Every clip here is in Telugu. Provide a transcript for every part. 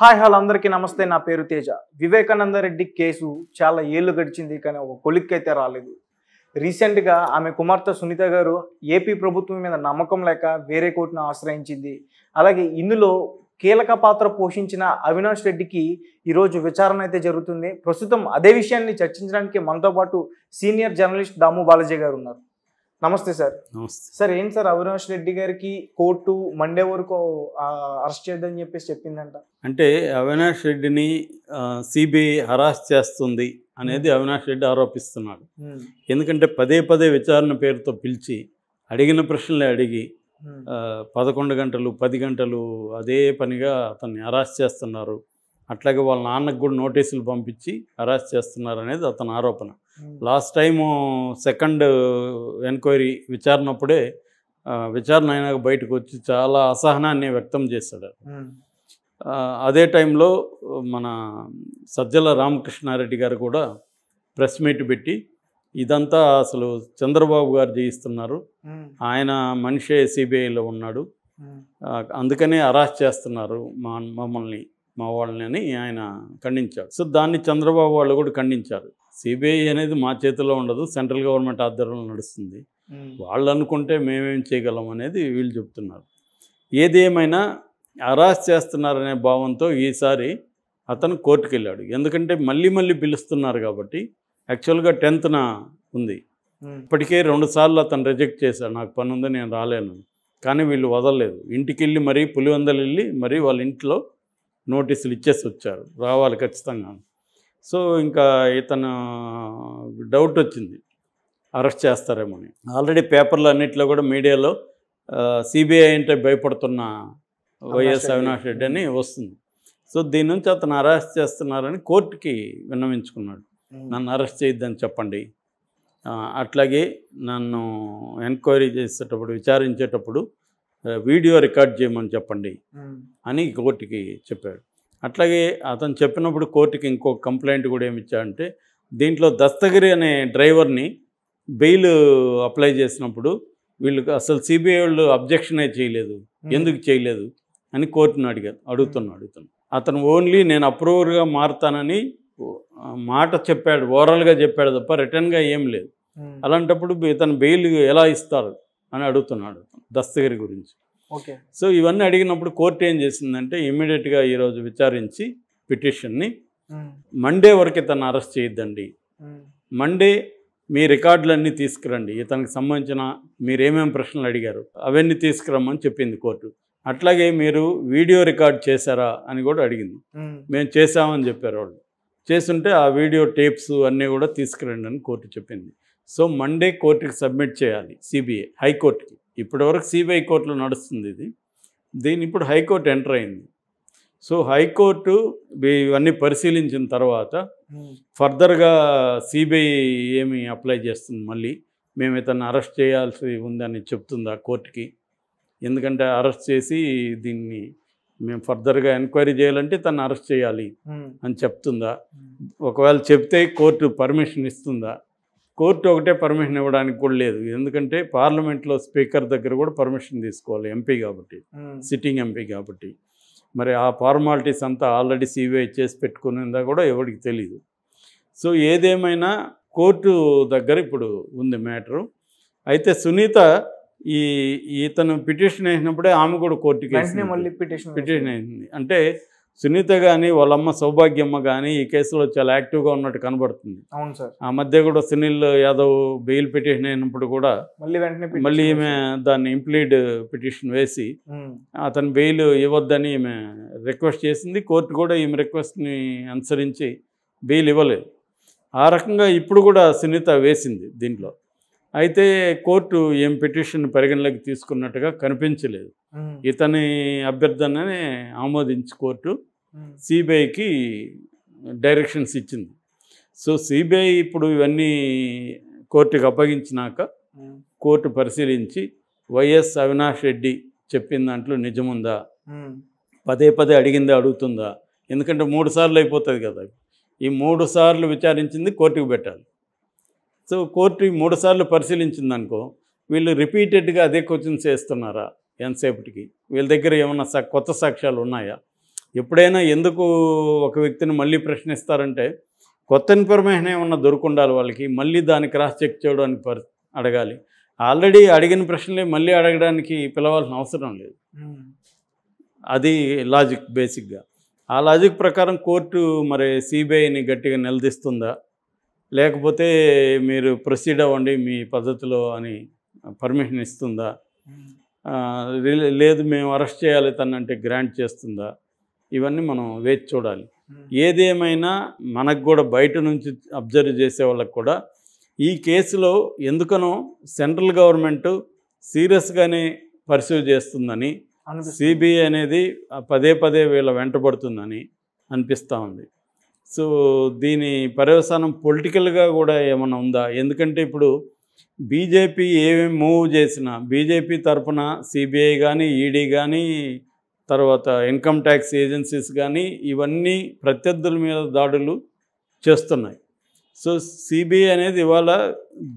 హాయ్ హలో అందరికీ నమస్తే నా పేరు తేజ వివేకానంద రెడ్డి కేసు చాలా ఏళ్ళు గడిచింది కానీ ఒక కొలిక్ అయితే రాలేదు రీసెంట్గా ఆమె కుమార్తె సునీత గారు ఏపీ ప్రభుత్వం మీద నమ్మకం లేక వేరే కోర్టును ఆశ్రయించింది అలాగే ఇందులో కీలక పాత్ర పోషించిన అవినాష్ రెడ్డికి ఈరోజు విచారణ అయితే జరుగుతుంది ప్రస్తుతం అదే విషయాన్ని చర్చించడానికి మనతో పాటు సీనియర్ జర్నలిస్ట్ దాము బాలాజీ గారు ఉన్నారు నమస్తే సార్ నమస్తే సార్ ఏంటి సార్ అవినాష్ రెడ్డి గారికి కోర్టు మండే వరకు అరెస్ట్ చేద్దని చెప్పేసి చెప్పిందంట అంటే అవినాష్ రెడ్డిని సిబిఐ హరాస్ చేస్తుంది అనేది అవినాష్ రెడ్డి ఆరోపిస్తున్నాడు ఎందుకంటే పదే పదే విచారణ పేరుతో పిలిచి అడిగిన ప్రశ్నలే అడిగి పదకొండు గంటలు పది గంటలు అదే పనిగా అతన్ని అరాస్ట్ చేస్తున్నారు అట్లాగే వాళ్ళ నాన్నకు కూడా నోటీసులు పంపించి అరాస్ట్ చేస్తున్నారు అనేది అతని ఆరోపణ లాస్ట్ టైము సెకండ్ ఎన్క్వైరీ విచారణప్పుడే విచారణ అయినాక బయటకు వచ్చి చాలా అసహనాన్ని వ్యక్తం చేశాడు అదే టైంలో మన సజ్జల రామకృష్ణారెడ్డి గారు కూడా ప్రెస్ మీట్ పెట్టి ఇదంతా అసలు చంద్రబాబు గారు చేయిస్తున్నారు ఆయన మనిషే సిబిఐలో ఉన్నాడు అందుకనే అరాస్ట్ చేస్తున్నారు మా మమ్మల్ని మా వాళ్ళని అని ఆయన ఖండించాడు సో దాన్ని చంద్రబాబు వాళ్ళు కూడా ఖండించారు సిబిఐ అనేది మా చేతిలో ఉండదు సెంట్రల్ గవర్నమెంట్ ఆధ్వర్యంలో నడుస్తుంది వాళ్ళు అనుకుంటే మేమేం చేయగలం అనేది వీళ్ళు చెప్తున్నారు ఏది ఏమైనా అరాస్ చేస్తున్నారనే భావంతో ఈసారి అతను కోర్టుకు వెళ్ళాడు ఎందుకంటే మళ్ళీ మళ్ళీ పిలుస్తున్నారు కాబట్టి యాక్చువల్గా టెన్త్న ఉంది ఇప్పటికే రెండుసార్లు అతను రిజెక్ట్ చేశాడు నాకు పని ఉంది నేను రాలేను కానీ వీళ్ళు వదలలేదు ఇంటికి వెళ్ళి మరీ పులివందలు వెళ్ళి మరీ వాళ్ళ ఇంట్లో నోటీసులు ఇచ్చేసి వచ్చారు రావాలి ఖచ్చితంగా సో ఇంకా ఇతను డౌట్ వచ్చింది అరెస్ట్ చేస్తారేమో అని ఆల్రెడీ పేపర్లు అన్నింటిలో కూడా మీడియాలో సిబిఐ అంటే భయపడుతున్న వైఎస్ అవినాష్ రెడ్డి అని వస్తుంది సో దీని నుంచి అతను అరెస్ట్ చేస్తున్నారని కోర్టుకి విన్నవించుకున్నాడు నన్ను అరెస్ట్ చేయొద్దని చెప్పండి అట్లాగే నన్ను ఎంక్వైరీ చేసేటప్పుడు విచారించేటప్పుడు వీడియో రికార్డ్ చేయమని చెప్పండి అని కోర్టుకి చెప్పాడు అట్లాగే అతను చెప్పినప్పుడు కోర్టుకి ఇంకో కంప్లైంట్ కూడా ఏమి ఇచ్చాడంటే దీంట్లో దస్తగిరి అనే డ్రైవర్ని బెయిల్ అప్లై చేసినప్పుడు వీళ్ళు అసలు సిబిఐ వాళ్ళు అబ్జెక్షనే చేయలేదు ఎందుకు చేయలేదు అని కోర్టును అడిగారు అడుగుతున్నాడు అడుగుతున్నాను అతను ఓన్లీ నేను అప్రూవర్గా మారుతానని మాట చెప్పాడు ఓవరాల్గా చెప్పాడు తప్ప రిటర్న్గా ఏం లేదు అలాంటప్పుడు ఇతను బెయిల్ ఎలా ఇస్తారు అని అడుగుతున్నాడు దస్తగిరి గురించి సో ఇవన్నీ అడిగినప్పుడు కోర్టు ఏం చేసిందంటే ఇమీడియట్గా ఈరోజు విచారించి పిటిషన్ని మండే వరకు ఇతను అరెస్ట్ చేయొద్దండి మండే మీ రికార్డులన్నీ తీసుకురండి ఇతనికి సంబంధించిన మీరు ఏమేమి ప్రశ్నలు అడిగారు అవన్నీ తీసుకురమ్మని చెప్పింది కోర్టు అట్లాగే మీరు వీడియో రికార్డ్ చేశారా అని కూడా అడిగింది మేము చేసామని చెప్పారు వాళ్ళు చేస్తుంటే ఆ వీడియో టేప్స్ అన్నీ కూడా తీసుకురండి అని కోర్టు చెప్పింది సో మండే కోర్టుకి సబ్మిట్ చేయాలి సిబిఐ హైకోర్టుకి ఇప్పటివరకు సిబిఐ కోర్టులో నడుస్తుంది ఇది దీని ఇప్పుడు హైకోర్టు ఎంటర్ అయింది సో హైకోర్టు ఇవన్నీ పరిశీలించిన తర్వాత hmm. ఫర్దర్గా సిబిఐ ఏమి అప్లై చేస్తుంది మళ్ళీ మేము ఇతను అరెస్ట్ చేయాల్సి ఉందని చెప్తుంది ఆ కోర్టుకి ఎందుకంటే అరెస్ట్ చేసి దీన్ని మేము ఫర్దర్గా ఎంక్వైరీ చేయాలంటే తను అరెస్ట్ చేయాలి hmm. అని చెప్తుందా hmm. ఒకవేళ చెప్తే కోర్టు పర్మిషన్ ఇస్తుందా కోర్టు ఒకటే పర్మిషన్ ఇవ్వడానికి కూడా లేదు ఎందుకంటే పార్లమెంట్లో స్పీకర్ దగ్గర కూడా పర్మిషన్ తీసుకోవాలి ఎంపీ కాబట్టి సిట్టింగ్ ఎంపీ కాబట్టి మరి ఆ ఫార్మాలిటీస్ అంతా ఆల్రెడీ సీబీఐ చేసి పెట్టుకునేందా కూడా ఎవరికి తెలియదు సో ఏదేమైనా కోర్టు దగ్గర ఇప్పుడు ఉంది మ్యాటరు అయితే సునీత ఈ ఇతను పిటిషన్ వేసినప్పుడే ఆమె కూడా కోర్టుకి పిటిషన్ వేసింది అంటే సునీత కానీ వాళ్ళమ్మ సౌభాగ్యమ్మ కానీ ఈ కేసులో చాలా యాక్టివ్గా ఉన్నట్టు కనబడుతుంది అవును సార్ ఆ మధ్య కూడా సునీల్ యాదవ్ బెయిల్ పిటిషన్ అయినప్పుడు కూడా మళ్ళీ వెంటనే మళ్ళీ ఈమె దాన్ని ఇంప్లీడ్ పిటిషన్ వేసి అతను బెయిల్ ఇవ్వద్దని ఈమె రిక్వెస్ట్ చేసింది కోర్టు కూడా ఈమె రిక్వెస్ట్ని అనుసరించి బెయిల్ ఇవ్వలేదు ఆ రకంగా ఇప్పుడు కూడా సునీత వేసింది దీంట్లో అయితే కోర్టు ఏం పిటిషన్ పరిగణలోకి తీసుకున్నట్టుగా కనిపించలేదు ఇతని అభ్యర్థననే ఆమోదించి కోర్టు సిబిఐకి డైరెక్షన్స్ ఇచ్చింది సో సిబిఐ ఇప్పుడు ఇవన్నీ కోర్టుకు అప్పగించినాక కోర్టు పరిశీలించి వైఎస్ అవినాష్ రెడ్డి చెప్పిన దాంట్లో నిజముందా పదే పదే అడిగిందా అడుగుతుందా ఎందుకంటే మూడు సార్లు అయిపోతుంది కదా ఈ మూడు సార్లు విచారించింది కోర్టుకు పెట్టాలి సో కోర్టు ఈ మూడు సార్లు పరిశీలించింది అనుకో వీళ్ళు రిపీటెడ్గా అదే క్వశ్చన్స్ వేస్తున్నారా ఎంతసేపటికి వీళ్ళ దగ్గర ఏమన్నా కొత్త సాక్ష్యాలు ఉన్నాయా ఎప్పుడైనా ఎందుకు ఒక వ్యక్తిని మళ్ళీ ప్రశ్నిస్తారంటే కొత్త ఇన్ఫర్మేషన్ ఏమన్నా దొరుకుండాలి వాళ్ళకి మళ్ళీ దాన్ని క్రాస్ చెక్ చేయడానికి అడగాలి ఆల్రెడీ అడిగిన ప్రశ్నలే మళ్ళీ అడగడానికి పిలవాల్సిన అవసరం లేదు అది లాజిక్ బేసిక్గా ఆ లాజిక్ ప్రకారం కోర్టు మరి సిబిఐని గట్టిగా నిలదీస్తుందా లేకపోతే మీరు ప్రొసీడ్ అవ్వండి మీ పద్ధతిలో అని పర్మిషన్ ఇస్తుందా లేదు మేము అరెస్ట్ చేయాలి తనంటే గ్రాంట్ చేస్తుందా ఇవన్నీ మనం వేచి చూడాలి ఏదేమైనా మనకు కూడా బయట నుంచి అబ్జర్వ్ చేసే వాళ్ళకు కూడా ఈ కేసులో ఎందుకనో సెంట్రల్ గవర్నమెంట్ సీరియస్గానే పర్సూ చేస్తుందని సిబిఐ అనేది పదే పదే వీళ్ళ వెంటబడుతుందని అనిపిస్తూ ఉంది సో దీని పర్యవసానం పొలిటికల్గా కూడా ఏమైనా ఉందా ఎందుకంటే ఇప్పుడు బీజేపీ ఏమేమి మూవ్ చేసినా బీజేపీ తరఫున సిబిఐ కానీ ఈడీ కానీ తర్వాత ఇన్కమ్ ట్యాక్స్ ఏజెన్సీస్ కానీ ఇవన్నీ ప్రత్యర్థుల మీద దాడులు చేస్తున్నాయి సో సిబిఐ అనేది ఇవాళ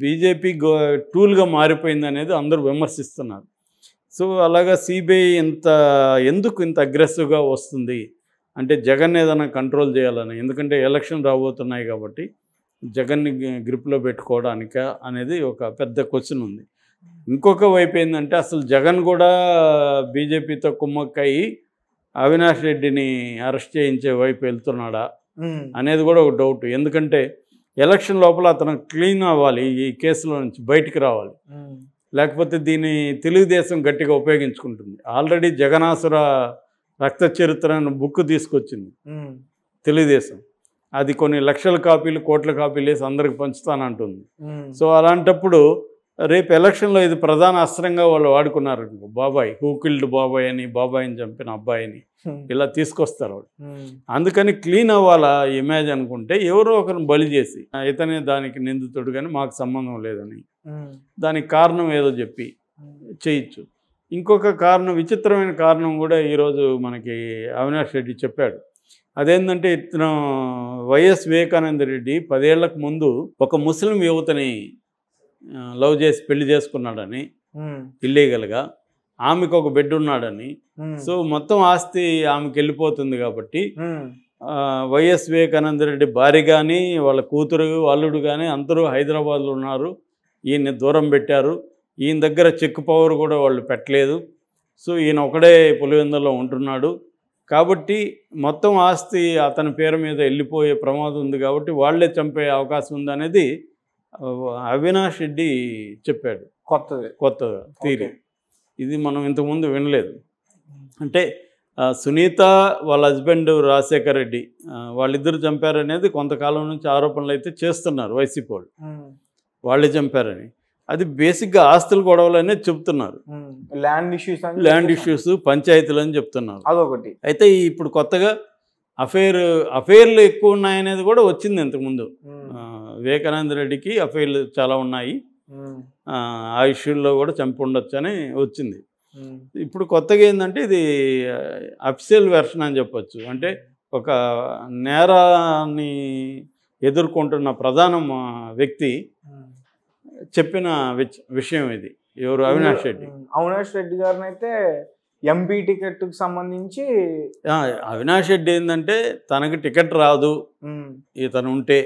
బీజేపీ గో టూల్గా మారిపోయింది అనేది అందరూ విమర్శిస్తున్నారు సో అలాగా సిబిఐ ఇంత ఎందుకు ఇంత అగ్రెసివ్గా వస్తుంది అంటే జగన్ ఏదైనా కంట్రోల్ చేయాలని ఎందుకంటే ఎలక్షన్ రాబోతున్నాయి కాబట్టి జగన్ని గ్రిప్లో పెట్టుకోవడానిక అనేది ఒక పెద్ద క్వశ్చన్ ఉంది ఇంకొక వైపు ఏంటంటే అసలు జగన్ కూడా బీజేపీతో కుమ్మక్కయి అవినాష్ రెడ్డిని అరెస్ట్ చేయించే వైపు వెళ్తున్నాడా అనేది కూడా ఒక డౌట్ ఎందుకంటే ఎలక్షన్ లోపల అతను క్లీన్ అవ్వాలి ఈ కేసులో నుంచి బయటికి రావాలి లేకపోతే దీన్ని తెలుగుదేశం గట్టిగా ఉపయోగించుకుంటుంది ఆల్రెడీ జగనాసుర రక్త చరిత్రను బుక్ తీసుకొచ్చింది తెలుగుదేశం అది కొన్ని లక్షల కాపీలు కోట్ల కాపీలు వేసి అందరికి పంచుతానంటుంది సో అలాంటప్పుడు రేపు ఎలక్షన్లో ఇది ప్రధాన అస్త్రంగా వాళ్ళు వాడుకున్నారు బాబాయ్ హూకిల్డ్ బాబాయ్ అని బాబాయ్ని చంపిన అబ్బాయిని ఇలా తీసుకొస్తారు వాళ్ళు అందుకని క్లీన్ అవ్వాలా ఇమేజ్ అనుకుంటే ఎవరో ఒకరిని బలి చేసి ఇతనే దానికి నిందితుడు కానీ మాకు సంబంధం లేదని దానికి కారణం ఏదో చెప్పి చేయొచ్చు ఇంకొక కారణం విచిత్రమైన కారణం కూడా ఈరోజు మనకి అవినాష్ రెడ్డి చెప్పాడు అదేంటంటే ఇతను వైఎస్ వివేకానంద రెడ్డి పదేళ్లకు ముందు ఒక ముస్లిం యువతని లవ్ చేసి పెళ్లి చేసుకున్నాడని ఇల్లీగల్గా ఆమెకు ఒక బెడ్ ఉన్నాడని సో మొత్తం ఆస్తి ఆమెకి వెళ్ళిపోతుంది కాబట్టి వైఎస్ వివేకానంద రెడ్డి భార్య కానీ వాళ్ళ కూతురు అల్లుడు కానీ అందరూ హైదరాబాద్లో ఉన్నారు ఈయన్ని దూరం పెట్టారు ఈయన దగ్గర చెక్ పవర్ కూడా వాళ్ళు పెట్టలేదు సో ఈయన ఒకడే పులివెందులో ఉంటున్నాడు కాబట్టి మొత్తం ఆస్తి అతని పేరు మీద వెళ్ళిపోయే ప్రమాదం ఉంది కాబట్టి వాళ్లే చంపే అవకాశం ఉందనేది అవినాష్ రెడ్డి చెప్పాడు కొత్తది కొత్త తీరి ఇది మనం ఇంతకుముందు వినలేదు అంటే సునీత వాళ్ళ హస్బెండ్ రాజశేఖర్ రెడ్డి వాళ్ళిద్దరు చంపారనేది కొంతకాలం నుంచి ఆరోపణలు అయితే చేస్తున్నారు వైసీపీ వాళ్ళు వాళ్ళే చంపారని అది బేసిక్గా ఆస్తులు గొడవలు అనేది చెప్తున్నారు ల్యాండ్ ఇష్యూస్ ల్యాండ్ ఇష్యూస్ పంచాయతీలు అని చెప్తున్నారు అదొకటి అయితే ఇప్పుడు కొత్తగా అఫేర్ అఫేర్లు ఎక్కువ ఉన్నాయనేది కూడా వచ్చింది ఇంతకుముందు వివేకానంద రెడ్డికి అఫైర్లు చాలా ఉన్నాయి ఆ ఇష్యూల్లో కూడా చంపి ఉండొచ్చు అని వచ్చింది ఇప్పుడు కొత్తగా ఏంటంటే ఇది అఫిషియల్ వెర్షన్ అని చెప్పొచ్చు అంటే ఒక నేరాన్ని ఎదుర్కొంటున్న ప్రధాన వ్యక్తి చెప్పిన విషయం ఇది ఎవరు అవినాష్ రెడ్డి అవినాష్ రెడ్డి గారిని అయితే ఎంపీ టికెట్కి సంబంధించి అవినాష్ రెడ్డి ఏంటంటే తనకు టికెట్ రాదు ఇతను ఉంటే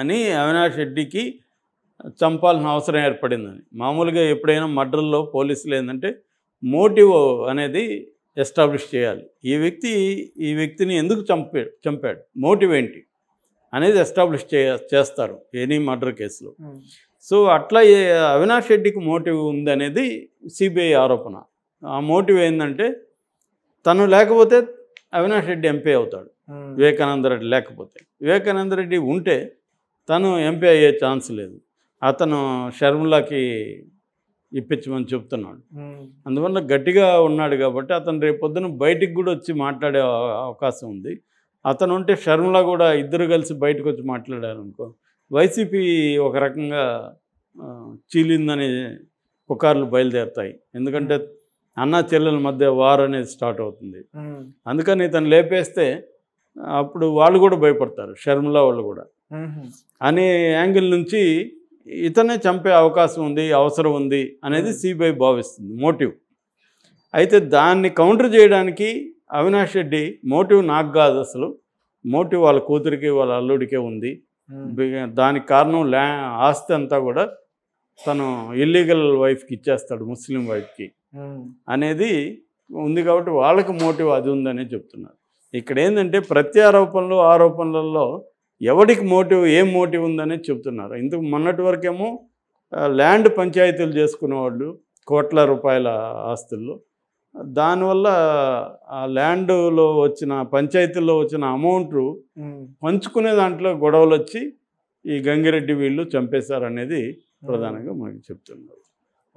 అని అవినాష్ రెడ్డికి చంపాల్సిన అవసరం ఏర్పడిందని మామూలుగా ఎప్పుడైనా మర్డర్లో పోలీసులు ఏంటంటే మోటివ్ అనేది ఎస్టాబ్లిష్ చేయాలి ఈ వ్యక్తి ఈ వ్యక్తిని ఎందుకు చంపా చంపాడు మోటివ్ ఏంటి అనేది ఎస్టాబ్లిష్ చే చేస్తారు ఎనీ మర్డర్ కేసులో సో అట్లా అవినాష్ రెడ్డికి మోటివ్ ఉందనేది సిబిఐ ఆరోపణ ఆ మోటివ్ ఏంటంటే తను లేకపోతే అవినాష్ రెడ్డి ఎంపీ అవుతాడు వివేకానంద రెడ్డి లేకపోతే వివేకానంద రెడ్డి ఉంటే తను ఎంపీ అయ్యే ఛాన్స్ లేదు అతను షర్మిలాకి ఇప్పించమని చెప్తున్నాడు అందువల్ల గట్టిగా ఉన్నాడు కాబట్టి అతను రేపొద్దున బయటికి కూడా వచ్చి మాట్లాడే అవకాశం ఉంది అతను ఉంటే షర్మిల కూడా ఇద్దరు కలిసి బయటకు వచ్చి మాట్లాడారనుకో వైసీపీ ఒక రకంగా చీలిందనే పుకార్లు బయలుదేరుతాయి ఎందుకంటే అన్న చెల్లెల మధ్య వార్ అనేది స్టార్ట్ అవుతుంది అందుకని ఇతను లేపేస్తే అప్పుడు వాళ్ళు కూడా భయపడతారు షర్మిల వాళ్ళు కూడా అనే యాంగిల్ నుంచి ఇతనే చంపే అవకాశం ఉంది అవసరం ఉంది అనేది సిబిఐ భావిస్తుంది మోటివ్ అయితే దాన్ని కౌంటర్ చేయడానికి అవినాష్ రెడ్డి మోటివ్ నాకు కాదు అసలు మోటివ్ వాళ్ళ కూతురికి వాళ్ళ అల్లుడికే ఉంది దానికి కారణం ల్యా ఆస్తి అంతా కూడా తను ఇల్లీగల్ వైఫ్కి ఇచ్చేస్తాడు ముస్లిం వైఫ్కి అనేది ఉంది కాబట్టి వాళ్ళకి మోటివ్ అది ఉందని చెప్తున్నారు ఇక్కడ ఏంటంటే ప్రతి ఆరోపణలు ఆరోపణలలో ఎవడికి మోటివ్ ఏం మోటివ్ ఉందనేది చెప్తున్నారు ఇందుకు మొన్నటి వరకేమో ల్యాండ్ పంచాయతీలు చేసుకునేవాళ్ళు కోట్ల రూపాయల ఆస్తుల్లో దానివల్ల ఆ ల్యాండ్లో వచ్చిన పంచాయతీల్లో వచ్చిన అమౌంట్ పంచుకునే దాంట్లో గొడవలు వచ్చి ఈ గంగిరెడ్డి వీళ్ళు చంపేశారు అనేది ప్రధానంగా మనకి చెప్తున్నారు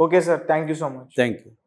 okay sir thank so much thank